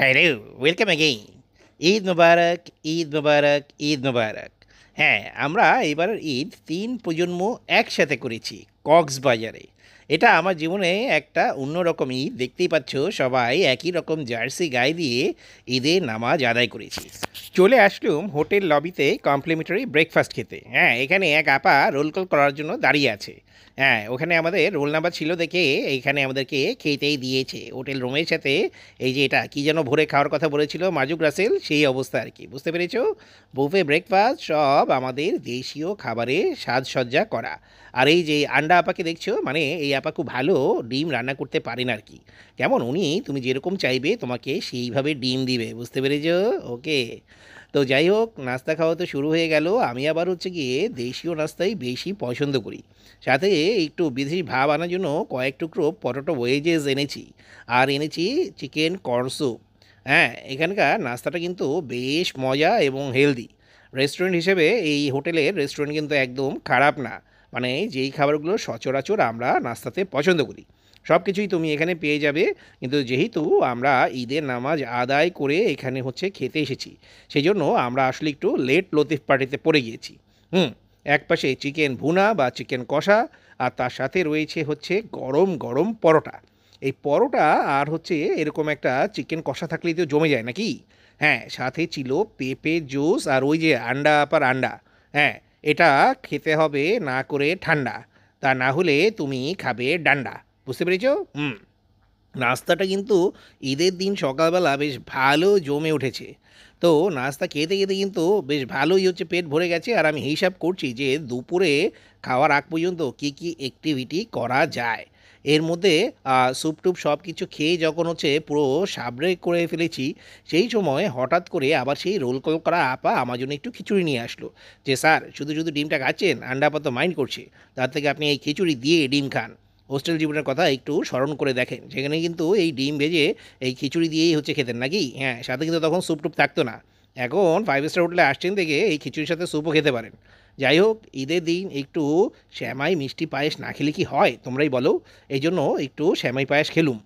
hello welcome again Eid মুবারক ঈদ মুবারক ঈদ মুবারক হ্যাঁ আমরা এবারের ঈদ তিন প্রজন্ম একসাথে করেছি কক্সবাজারে এটা আমার জীবনে একটা অন্যরকম ঈদ দেখতেই পাচ্ছ সবাই একই রকম জার্সি গায়ে দিয়ে ঈদের নামাজ আদায় করেছি চলে আসলুম হোটেল লবিতে কমপ্লিমেন্টারি ব্রেকফাস্ট খেতে হ্যাঁ এখানে এক আপা রোল কল করার জন্য দাঁড়িয়ে আছে হ্যাঁ ওখানে আমাদের রোল নাম্বার ছিল দেখে এইখানে আমাদেরকে খেতেই দিয়েছে হোটেল রুমের সাথে এই যে এটা কী যেন ভোরে খাওয়ার কথা বলেছিল মাজুক রাসেল সেই অবস্থা আর কি বুঝতে পেরেছ বুফে ব্রেকফাস্ট সব আমাদের দেশীয় খাবারে সাজসজ্জা করা আর এই যে আন্ডা আপাকে দেখছো মানে এই আপা খুব ভালো ডিম রান্না করতে পারেন আর কি কেমন উনি তুমি যেরকম চাইবে তোমাকে সেইভাবে ডিম দিবে বুঝতে পেরেছ ওকে তো যাই হোক নাস্তা খাওয়া তো শুরু হয়ে গেল আমি আবার হচ্ছে গিয়ে দেশীয় নাস্তাই বেশি পছন্দ করি সাথে একটু বিদেশি ভাব আনার জন্য কয়েক টুকরো পটোটো ওয়েজেস এনেছি আর এনেছি চিকেন কর্ন স্যুপ হ্যাঁ এখানকার নাস্তাটা কিন্তু বেশ মজা এবং হেলদি রেস্টুরেন্ট হিসেবে এই হোটেলের রেস্টুরেন্ট কিন্তু একদম খারাপ না মানে যেই খাবারগুলো সচরাচর আমরা নাস্তাতে পছন্দ করি সব কিছুই তুমি এখানে পেয়ে যাবে কিন্তু যেহেতু আমরা ঈদের নামাজ আদায় করে এখানে হচ্ছে খেতে এসেছি সেই জন্য আমরা আসলে একটু লেট লতিফ পার্টিতে পড়ে গিয়েছি হুম এক পাশে চিকেন ভুনা বা চিকেন কষা আর তার সাথে রয়েছে হচ্ছে গরম গরম পরোটা এই পরোটা আর হচ্ছে এরকম একটা চিকেন কষা থাকলেই তো জমে যায় নাকি হ্যাঁ সাথে ছিল পেঁপে জুস আর ওই যে আন্ডা পার আন্ডা হ্যাঁ এটা খেতে হবে না করে ঠান্ডা তা না হলে তুমি খাবে ডান্ডা বুঝতে পেরেছ হুম নাস্তাটা কিন্তু ঈদের দিন সকালবেলা বেশ ভালো জমে উঠেছে তো নাস্তা খেতে খেতে কিন্তু বেশ ভালোই হচ্ছে পেট ভরে গেছে আর আমি হিসাব করছি যে দুপুরে খাওয়ার আগ পর্যন্ত কী কী অ্যাক্টিভিটি করা যায় এর মধ্যে স্যুপ টুপ সব কিছু খেয়ে যখন হচ্ছে পুরো সাবরে করে ফেলেছি সেই সময় হঠাৎ করে আবার সেই রোল কল করা আপা আমার জন্য একটু খিচুড়ি নিয়ে আসলো যে স্যার শুধু শুধু ডিমটা খাচ্ছেন আন্ডা আপাতত মাইন্ড করছে তার থেকে আপনি এই খিচুড়ি দিয়ে ডিম খান হোস্টেল জীবনের কথা একটু স্মরণ করে দেখেন সেখানে কিন্তু এই ডিম ভেজে এই খিচুড়ি দিয়েই হচ্ছে খেতেন নাকি হ্যাঁ সাথে কিন্তু তখন স্যুপ টুপ থাকতো না এখন ফাইভ স্টার হোটেলে আসছেন দেখে এই খিচুড়ির সাথে স্যুপও খেতে পারেন যাই হোক ঈদের দিন একটু শ্যামাই মিষ্টি পায়েস না খেলে কি হয় তোমরাই বলো এই জন্য একটু শ্যামাই পায়েস খেলুম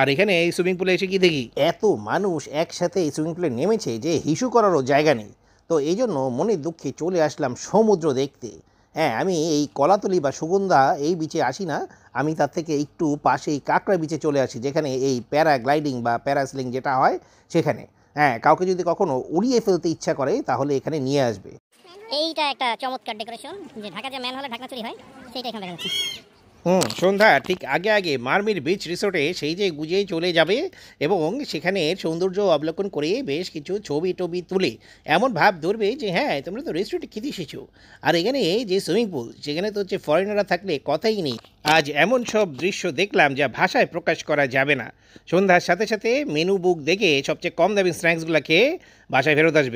আর এখানে এই সুইমিং পুলে এসে কি দেখি এত মানুষ একসাথে এই সুইমিং পুলে নেমেছে যে হিসু করারও জায়গা নেই তো এই জন্য মনের দুঃখে চলে আসলাম সমুদ্র দেখতে হ্যাঁ আমি এই কলাতলি বা সুগন্ধা এই বিচে আসি না আমি তার থেকে একটু পাশেই কাঁকড়া বিচে চলে আসি যেখানে এই প্যারা গ্লাইডিং বা প্যারাসিলিং যেটা হয় সেখানে হ্যাঁ কাউকে যদি কখনো উড়িয়ে ফেলতে ইচ্ছা করে তাহলে এখানে নিয়ে আসবে এইটা একটা চমৎকার ডেকোরেশন যে ঢাকা যে ম্যান হলে ঢাকা চুরি হয় সেইটা এখানে দেখা যাচ্ছে হুম সন্ধ্যা ঠিক আগে আগে মারমির বিচ রিসোর্টে সেই যে গুজে চলে যাবে এবং সেখানে সৌন্দর্য অবলোকন করে বেশ কিছু ছবি টবি তুলে এমন ভাব ধরবে যে হ্যাঁ তোমরা তো রেস্টুরেন্টে খেতে এসেছো আর এখানে যে সুইমিং পুল সেখানে তো হচ্ছে ফরেনাররা থাকলে কথাই নেই আজ এমন সব দৃশ্য দেখলাম যা ভাষায় প্রকাশ করা যাবে না সন্ধ্যার সাথে সাথে মেনু বুক দেখে সবচেয়ে কম দামি স্ন্যাক্সগুলো খেয়ে বাসায় ফেরত আসবে